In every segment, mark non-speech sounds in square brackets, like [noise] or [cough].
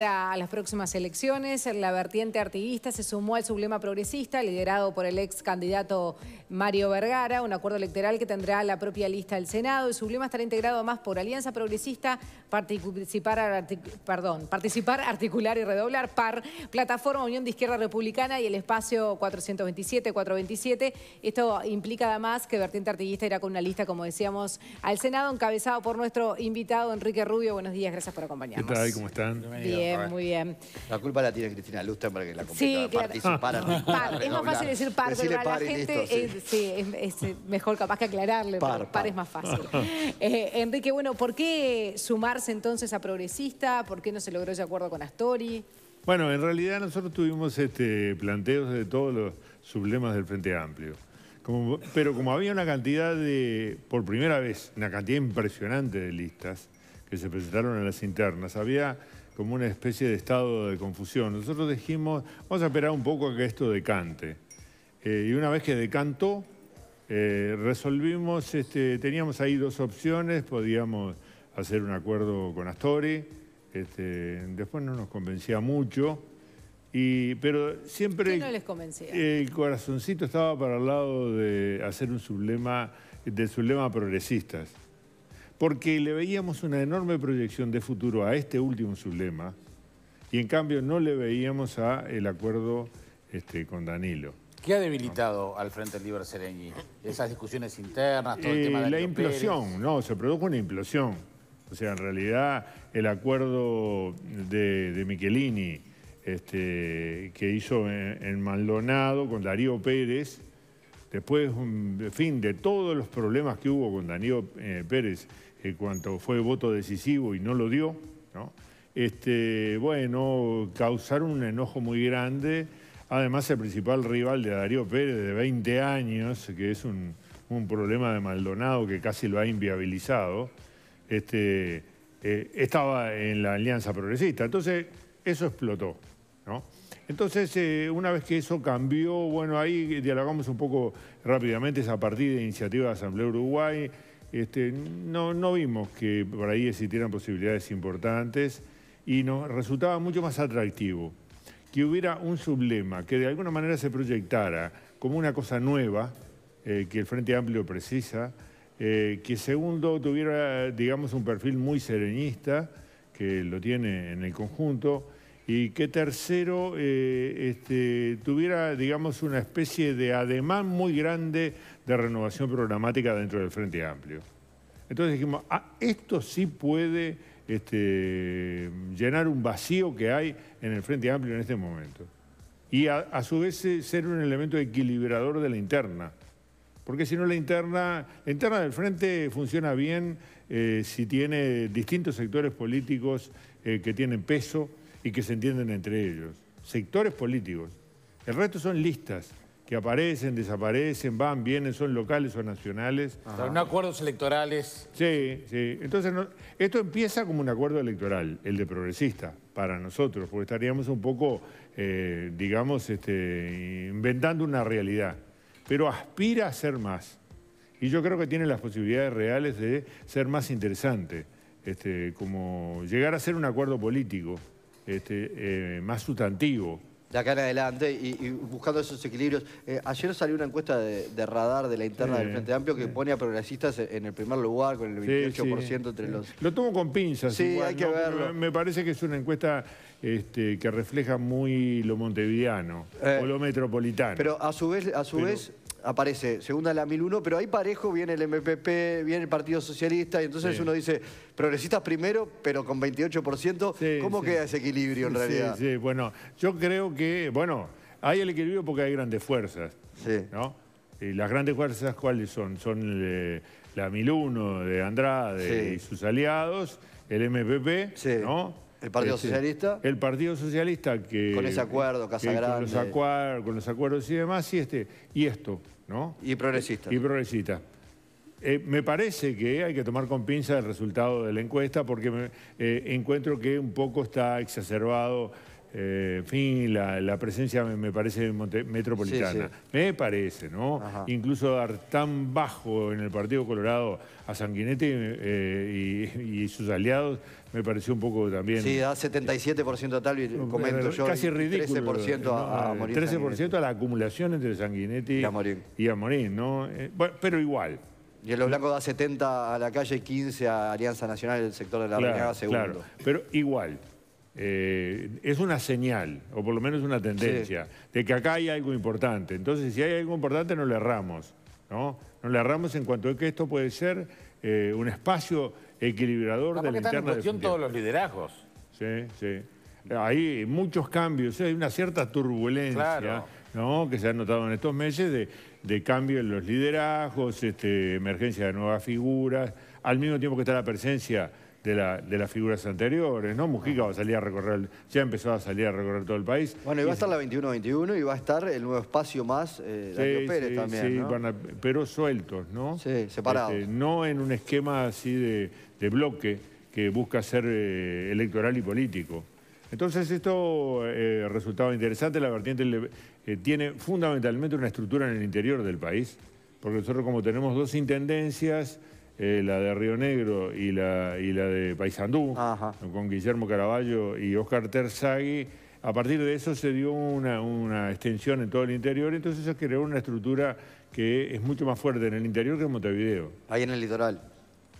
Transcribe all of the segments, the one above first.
A las próximas elecciones, la vertiente artiguista se sumó al sublema progresista liderado por el ex candidato Mario Vergara, un acuerdo electoral que tendrá la propia lista del Senado. El sublema estará integrado más por Alianza Progresista, participar, participar Articular y Redoblar, PAR, Plataforma Unión de Izquierda Republicana y el espacio 427-427. Esto implica además que vertiente artiguista irá con una lista, como decíamos, al Senado, encabezado por nuestro invitado Enrique Rubio. Buenos días, gracias por acompañarnos. ¿Qué tal? ¿Cómo están? Bien muy bien. La culpa la tiene Cristina para que la sí, Claro. [laughs] es más fácil decir par, pero la gente es, mejor capaz que aclararle, par, par, es más fácil. [laughs] Eh, Enrique, bueno, ¿por qué sumarse entonces a Progresista? ¿Por qué no se logró ese acuerdo con Astori? Bueno, en realidad nosotros tuvimos este, planteos de todos los sublemas del Frente Amplio. pero como había una cantidad de, por primera vez, una cantidad impresionante de listas que se presentaron en las internas, había como una especie de estado de confusión. Nosotros dijimos, vamos a esperar un poco a que esto decante. Eh, y una vez que decantó, eh, resolvimos, este, teníamos ahí dos opciones, podíamos hacer un acuerdo con Astori, este, después no nos convencía mucho, y, pero siempre el corazoncito estaba para el lado de hacer un sublema, del sublema progresistas porque le veíamos una enorme proyección de futuro a este último sublema y en cambio no le veíamos a el acuerdo este, con Danilo. ¿Qué ha debilitado al frente del Libre Sereñi? Esas discusiones internas, todo el eh, tema de La implosión, no, se produjo una implosión. O sea, en realidad el acuerdo de, Michelini este, que hizo en, Maldonado con Darío Pérez, después, en fin, de todos los problemas que hubo con Darío eh, Pérez cuando cuanto fue voto decisivo y no lo dio, Este, bueno, causaron un enojo muy grande. Además, el principal rival de Darío Pérez, de 20 años, que es un, problema de Maldonado que casi lo ha inviabilizado, este, eh, estaba en la Alianza Progresista. Entonces, eso explotó. Entonces, eh, una vez que eso cambió, bueno, ahí dialogamos un poco rápidamente, es a partir de iniciativa de Asamblea Uruguay, este, no, vimos que por ahí existieran posibilidades importantes y nos resultaba mucho más atractivo que hubiera un sublema, que de alguna manera se proyectara como una cosa nueva eh, que el Frente Amplio precisa, eh, que segundo tuviera, digamos, un perfil muy serenista, que lo tiene en el conjunto, y que tercero eh, este, tuviera, digamos, una especie de ademán muy grande de renovación programática dentro del Frente Amplio. Entonces dijimos, ah, esto sí puede este, llenar un vacío que hay en el Frente Amplio en este momento. Y a, su vez eh, ser un elemento equilibrador de la interna. Porque si no la interna, interna del Frente funciona bien eh, si tiene distintos sectores políticos que tienen peso, y que se entienden entre ellos, sectores políticos. El resto son listas que aparecen, desaparecen, van, vienen, son locales o nacionales. Son acuerdos electorales. Sí, sí. Entonces, esto empieza como un acuerdo electoral, el de progresista, para nosotros, porque estaríamos un poco, eh, digamos, este, inventando una realidad. Pero aspira a ser más. Y yo creo que tiene las posibilidades reales de ser más interesante, este, como llegar a ser un acuerdo político. Este, eh, más sustantivo. De acá en adelante y, buscando esos equilibrios. Eh, ayer salió una encuesta de, radar de la interna del Frente Amplio que pone a progresistas en el primer lugar con el 28% entre los... Lo tomo con pinzas. Sí, hay que verlo. Me parece que es una encuesta este, que refleja muy lo montevideano eh, o lo metropolitano. Pero a su vez, a su vez aparece segunda la 1001, pero hay parejo viene el MPP, viene el Partido Socialista, y entonces uno dice, progresistas primero, pero con 28%, ¿cómo queda ese equilibrio en realidad? Sí, sí, bueno, yo creo que, bueno, hay el equilibrio porque hay grandes fuerzas, ¿no? ¿Y las grandes fuerzas cuáles son? Son eh, la la 1001 de Andrade y sus aliados, el MPP, ¿no? El Partido este, Socialista. El Partido Socialista que... Con ese acuerdo, Casa Grande. Con los, acuerdos, con los acuerdos y demás, y, este, y esto, y progresista. Y progresista. Eh, me parece que hay que tomar con pinza el resultado de la encuesta porque me, eh, encuentro que un poco está exacerbado eh, en fin, la, presencia me, parece metropolitana. Me parece, ¿no? Incluso dar tan bajo en el Partido Colorado a Sanguinetti eh, y, sus aliados me pareció un poco también... Sí, da 77% a tal, eh, comento yo. Casi ridículo. 13% a, Morín 13% a la acumulación entre Sanguinetti y a Morín, ¿no? pero igual. Y en los blancos da 70 a la calle y 15 a Alianza Nacional, el sector de la claro, segundo. Claro, pero igual. Eh, es una señal, o por lo menos una tendencia, de que acá hay algo importante. Entonces, si hay algo importante, no le erramos. ¿no? no le erramos en cuanto a que esto puede ser eh, un espacio equilibrador de la interna. en cuestión todos los liderazgos. Sí, sí. Hay muchos cambios, ¿eh? hay una cierta turbulencia ¿no? que se ha notado en estos meses de, cambio en los liderazgos, este, emergencia de nuevas figuras, al mismo tiempo que está la presencia de, la, de las figuras anteriores, ¿no? Mujica va a salir a recorrer, ya empezó a salir a recorrer todo el país. Bueno, y va a estar la 21-21 y va a estar el nuevo espacio más, eh, sí, Pérez sí, también, sí, pero sueltos, ¿no? Sí, separados. Este, no en un esquema así de, bloque que busca ser eh, electoral y político. Entonces esto eh, resultaba interesante, la vertiente eh, tiene fundamentalmente una estructura en el interior del país, porque nosotros como tenemos dos intendencias eh, la de Río Negro y la, y la de Paysandú, con Guillermo Caraballo y Oscar Terzaghi. A partir de eso se dio una, extensión en todo el interior, entonces se creó una estructura que es mucho más fuerte en el interior que en Montevideo. Ahí en el litoral.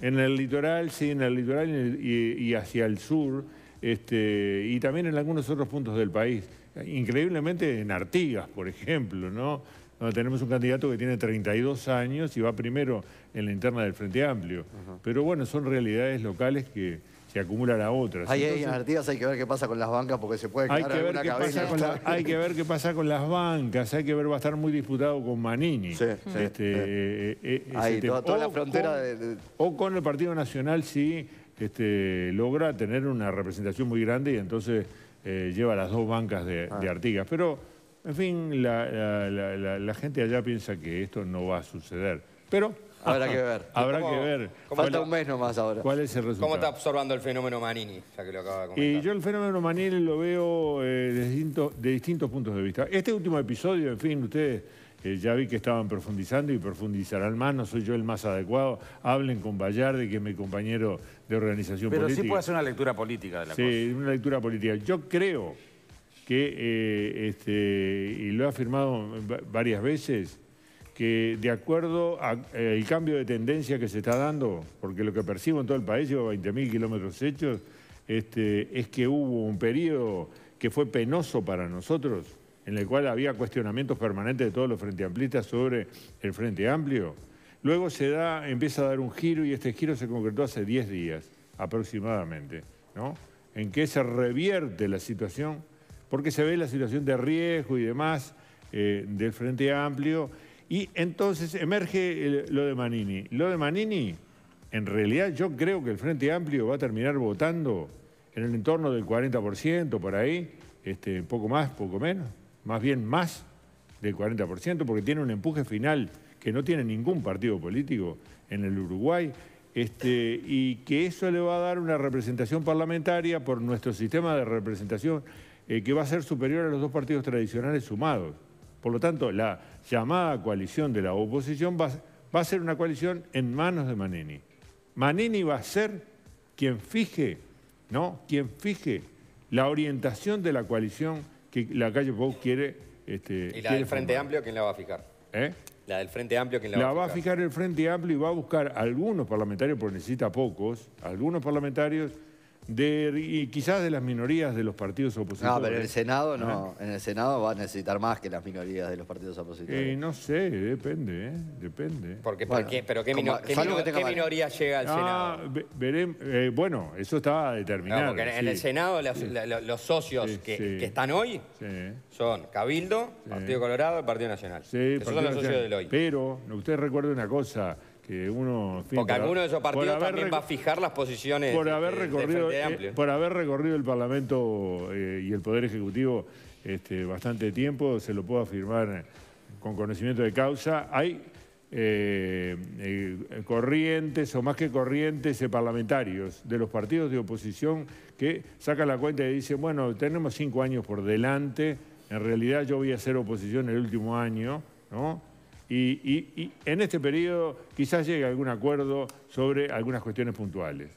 En el litoral, sí, en el litoral y, y hacia el sur, este, y también en algunos otros puntos del país. Increíblemente en Artigas, por ejemplo, ¿no? donde tenemos un candidato que tiene 32 años y va primero en la interna del Frente Amplio. Pero bueno, son realidades locales que se acumulan a otras. Hay, Artigas, hay que ver qué pasa con las bancas porque se puede hay que ver qué cabeza. Hay que ver qué pasa con las bancas, hay que ver, va a estar muy disputado con Manini. sí, este, eh, eh, eh, este, toda, la frontera O con el Partido Nacional sí, este, logra tener una representación muy grande y entonces lleva las dos bancas de, ah. de Artigas. Pero en fin, la, gente allá piensa que esto no va a suceder. Pero... Habrá que ver. Habrá que ver. Falta un mes nomás ahora. ¿Cuál es el resultado? ¿Cómo está absorbando el fenómeno Manini? Y yo el fenómeno Manini lo veo eh, de, distintos puntos de vista. Este último episodio, en fin, ustedes... Eh, ya vi que estaban profundizando y profundizarán más, no soy yo el más adecuado. Hablen con Vallarde, que es mi compañero de organización Pero política. Pero sí puede hacer una lectura política de la cosa. Sí, una lectura política. Yo creo que, eh, este, y lo ha afirmado varias veces, que de acuerdo al eh, cambio de tendencia que se está dando, porque lo que percibo en todo el país, llevo 20.000 kilómetros hechos, este, es que hubo un periodo que fue penoso para nosotros, en el cual había cuestionamientos permanentes de todos los frente amplistas sobre el frente amplio. Luego se da, empieza a dar un giro y este giro se concretó hace 10 días aproximadamente, ¿no? En que se revierte la situación porque se ve la situación de riesgo y demás eh, del Frente Amplio. Y entonces emerge eh, lo de Manini. Lo de Manini, en realidad yo creo que el Frente Amplio va a terminar votando en el entorno del 40% por ahí, este, poco más, poco menos, más bien más del 40%, porque tiene un empuje final que no tiene ningún partido político en el Uruguay, este, y que eso le va a dar una representación parlamentaria por nuestro sistema de representación eh, que va a ser superior a los dos partidos tradicionales sumados. Por lo tanto, la llamada coalición de la oposición va, va a ser una coalición en manos de Manini. Manini va a ser quien fije, ¿no? Quien fije la orientación de la coalición que la calle Pou quiere. Este, ¿Y la del Frente Amplio quién la va a fijar? ¿Eh? La del Frente Amplio quién la, la va a fijar? La va a fijar el Frente Amplio y va a buscar algunos parlamentarios, porque necesita pocos, algunos parlamentarios de, y quizás de las minorías de los partidos opositores. No, pero en el Senado no. En el Senado va a necesitar más que las minorías de los partidos opositores. Eh, no sé, depende, ¿eh? Depende. Porque, ¿por ¿Pero qué, qué, minoría llega al ah, Senado? Eh, bueno, eso está determinado. porque en, el Senado los, socios que, están hoy son Cabildo, Partido Colorado, y Partido Nacional. son los socios del hoy. Pero, usted recuerda una cosa uno... Porque alguno de esos partidos también va a fijar las posiciones por haber recorrido, eh, por haber recorrido el Parlamento eh, y el Poder Ejecutivo este, bastante tiempo, se lo puedo afirmar con conocimiento de causa, hay eh, corrientes o más que corrientes parlamentarios de los partidos de oposición que sacan la cuenta y dicen, bueno, tenemos cinco años por delante, en realidad yo voy a ser oposición el último año, ¿no? Y, en este periodo quizás llegue algún acuerdo sobre algunas cuestiones puntuales.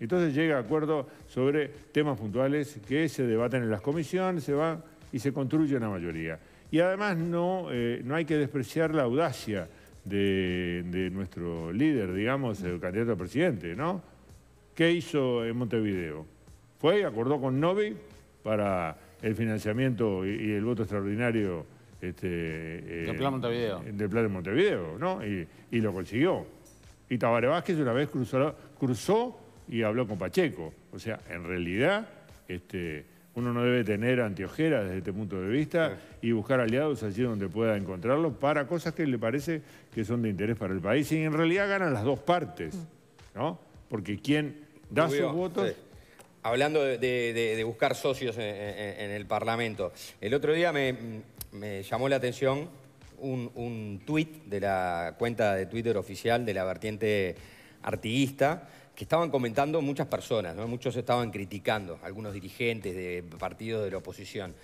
Entonces llega acuerdo sobre temas puntuales que se debaten en las comisiones, se van y se construye una mayoría. Y además no, eh, hay que despreciar la audacia de, nuestro líder, digamos, el candidato a presidente, ¿no? ¿Qué hizo en Montevideo? Fue acordó con Novi para el financiamiento y el voto extraordinario este, eh, Plan Montevideo. Eh, Plan de Montevideo, ¿no? Y, lo consiguió. Y Tabaré Vázquez una vez cruzó, y habló con Pacheco. O sea, en realidad, este, uno no debe tener antiojeras desde este punto de vista y buscar aliados allí donde pueda encontrarlos para cosas que le parece que son de interés para el país. Y en realidad ganan las dos partes, mm. ¿no? Porque quien da sus votos hablando de, buscar socios en, el Parlamento, el otro día me, llamó la atención un, tuit de la cuenta de Twitter oficial de la vertiente artiguista que estaban comentando muchas personas, muchos estaban criticando, algunos dirigentes de partidos de la oposición.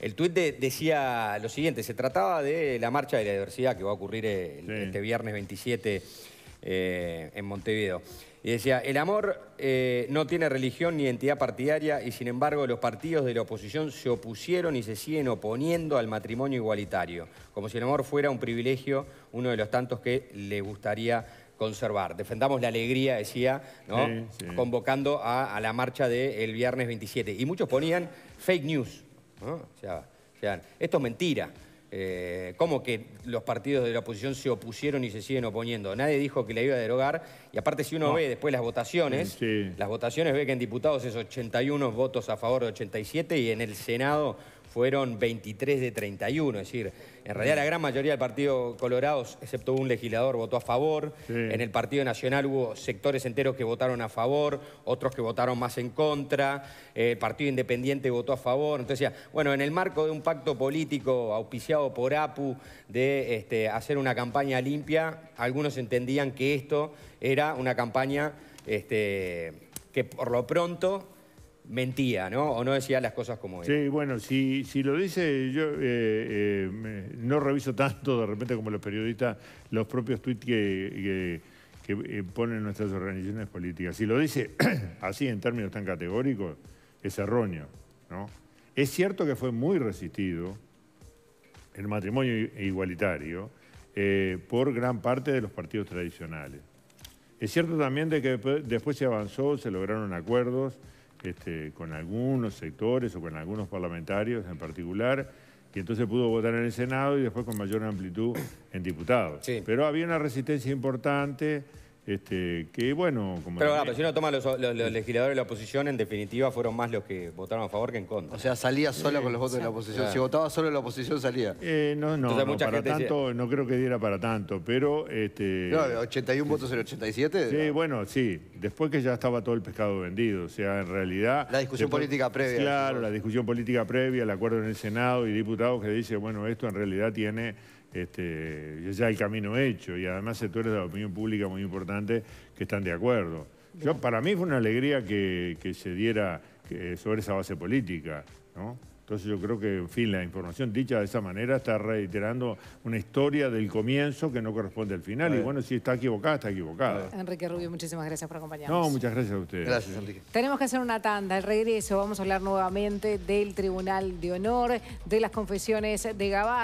El tuit decía lo siguiente, se trataba de la marcha de la diversidad que va a ocurrir este viernes 27 eh, en Montevideo. Y decía, el amor eh, no tiene religión ni entidad partidaria y sin embargo los partidos de la oposición se opusieron y se siguen oponiendo al matrimonio igualitario, como si el amor fuera un privilegio, uno de los tantos que le gustaría conservar. Defendamos la alegría, decía, ¿no? convocando a, la marcha del viernes 27. Y muchos ponían fake news. o sea, esto es mentira. Eh, ¿Cómo que los partidos de la oposición se opusieron y se siguen oponiendo? Nadie dijo que le iba a derogar. Y aparte, si uno ve después las votaciones, las votaciones ve que en diputados es 81 votos a favor de 87 y en el Senado fueron 23 de 31. Es decir, en realidad la gran mayoría del Partido Colorado, excepto un legislador, votó a favor. En el Partido Nacional hubo sectores enteros que votaron a favor, otros que votaron más en contra. El Partido Independiente votó a favor. Entonces, bueno, en el marco de un pacto político auspiciado por APU de este, hacer una campaña limpia, algunos entendían que esto era una campaña este, que por lo pronto mentía, ¿no? O no decía las cosas como él. Sí, bueno, si, lo dice, yo eh, eh, no reviso tanto de repente como los periodistas los propios tweets que, que, eh, ponen nuestras organizaciones políticas. Si lo dice [clears throat] así en términos tan categóricos, es erróneo, ¿no? Es cierto que fue muy resistido el matrimonio igualitario por gran parte de los partidos tradicionales. Es cierto también de que después se avanzó, se lograron acuerdos, este, con algunos sectores o con algunos parlamentarios en particular, que entonces pudo votar en el Senado y después con mayor amplitud en diputados. Pero había una resistencia importante este, que bueno, como Pero, bueno, si uno toma los, los, legisladores de la oposición, en definitiva fueron más los que votaron a favor que en contra. O sea, salía solo con los votos de la oposición. Ah. Si votaba solo la oposición, salía. Eh, no, no, para tanto, no creo que diera para tanto, pero... Este, 81 votos en el 87. Sí, bueno, sí. Después que ya estaba todo el pescado vendido. O sea, en realidad... La discusión política previa. Claro, la discusión política previa, el acuerdo en el Senado y diputados que dice, bueno, esto en realidad tiene este, ya el camino hecho y además sectores de la opinión pública muy importante que están de acuerdo. Yo, para mí fue una alegría que, se diera sobre esa base política, Entonces yo creo que, en fin, la información dicha de esa manera está reiterando una historia del comienzo que no corresponde al final. Y bueno, si está equivocada, está equivocada. Enrique Rubio, muchísimas gracias por acompañarnos. No, muchas gracias a ustedes. Gracias, Enrique. Tenemos que hacer una tanda. Al regreso vamos a hablar nuevamente del Tribunal de Honor, de las confesiones de Gabá.